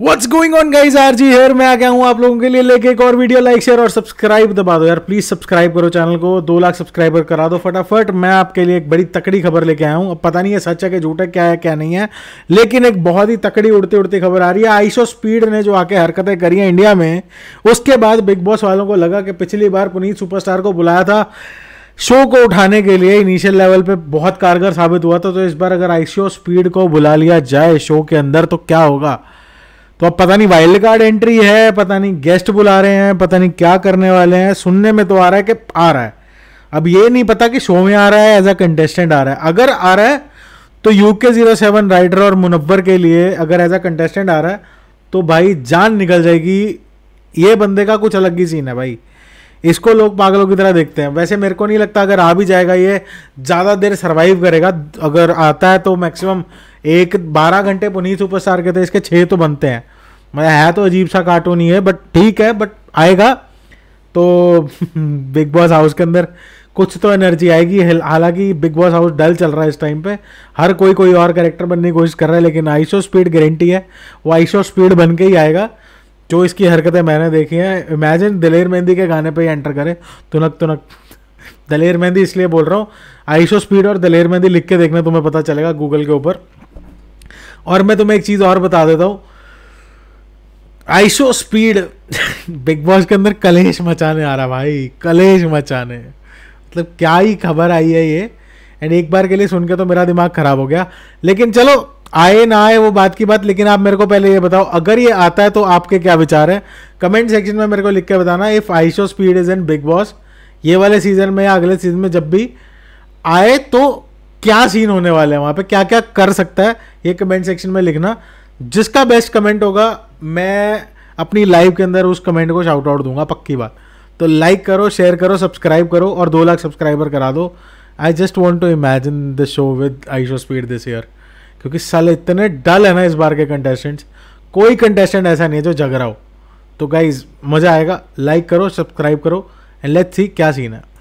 what's going on guys R G here मैं आ गया हूँ आप लोगों के लिए लेके एक और वीडियो लाइक शेयर और सब्सक्राइब दबा दो यार प्लीज़ सब्सक्राइब करो चैनल को दो लाख सब्सक्राइबर करा दो फटाफट मैं आपके लिए एक बड़ी तकड़ी खबर लेके आया हूँ अब पता नहीं है सच है कि झूठ है क्या है क्या नहीं है लेकिन एक बहुत ही तकड़ी उड़ती उड़ती खबर आ रही है आइसो स्पीड ने जो आके हरकतें करी है इंडिया में उसके बाद बिग बॉस वालों को लगा कि पिछली बार पुनीत सुपरस्टार को बुलाया था शो को उठाने के लिए इनिशियल लेवल पे बहुत कारगर साबित हुआ था तो इस बार अगर आईसीओ स्पीड को बुला लिया जाए शो के अंदर तो क्या होगा तो अब पता नहीं वाइल्ड कार्ड एंट्री है पता नहीं गेस्ट बुला रहे हैं पता नहीं क्या करने वाले हैं सुनने में तो आ रहा है कि आ रहा है अब ये नहीं पता कि शो में आ रहा है एज अ कंटेस्टेंट आ रहा है अगर आ रहा है तो यू के जीरो सेवन राइडर और मुनव्वर के लिए अगर एज अ कंटेस्टेंट आ रहा है तो भाई जान निकल जाएगी ये बंदे का कुछ अलग ही सीन है भाई इसको लोग पागलों की तरह देखते हैं वैसे मेरे को नहीं लगता अगर आ भी जाएगा ये ज़्यादा देर सर्वाइव करेगा अगर आता है तो मैक्सिमम एक बारह घंटे पुनीत सुपरस्टार के थे इसके छः तो बनते हैं मैं है तो अजीब सा कार्टून ही है बट ठीक है बट आएगा तो बिग बॉस हाउस के अंदर कुछ तो एनर्जी आएगी हालांकि बिग बॉस हाउस डल चल रहा है इस टाइम पे हर कोई कोई और कैरेक्टर बनने की कोशिश कर रहा है लेकिन आइसो स्पीड गारंटी है वो आइशो स्पीड बन के ही आएगा जो इसकी हरकतें मैंने देखी हैं इमेजिन दिलेर मेहंदी के गाने पे ही एंटर करें तुनक तुनक दलेर मेहंदी इसलिए बोल रहा हूँ आइसो स्पीड और दलेर मेहंदी लिख के देखना तुम्हें पता चलेगा गूगल के ऊपर और मैं तुम्हें एक चीज़ और बता देता हूँ आइसो स्पीड बिग बॉस के अंदर कलेश मचाने आ रहा भाई कलेश मचाने मतलब क्या ही खबर आई है ये एंड एक बार के लिए सुन के तो मेरा दिमाग खराब हो गया लेकिन चलो आए ना आए वो बात की बात लेकिन आप मेरे को पहले ये बताओ अगर ये आता है तो आपके क्या विचार है कमेंट सेक्शन में मेरे को लिख के बताना if IShowSpeed is in Bigg Boss ये वाले सीजन में या अगले सीजन में जब भी आए तो क्या सीन होने वाला है वहाँ पे क्या क्या कर सकता है ये कमेंट सेक्शन में लिखना जिसका बेस्ट कमेंट होगा मैं अपनी लाइव के अंदर उस कमेंट को शाउट आउट दूंगा पक्की बात तो लाइक करो शेयर करो सब्सक्राइब करो और दो लाख सब्सक्राइबर करा दो I just want to imagine the show with IShowSpeed this year क्योंकि साल इतने डल है ना इस बार के कंटेस्टेंट्स कोई कंटेस्टेंट ऐसा नहीं है जो जग रहा हो तो गाइज मज़ा आएगा लाइक करो सब्सक्राइब करो एंड लेट्स सी क्या सीन है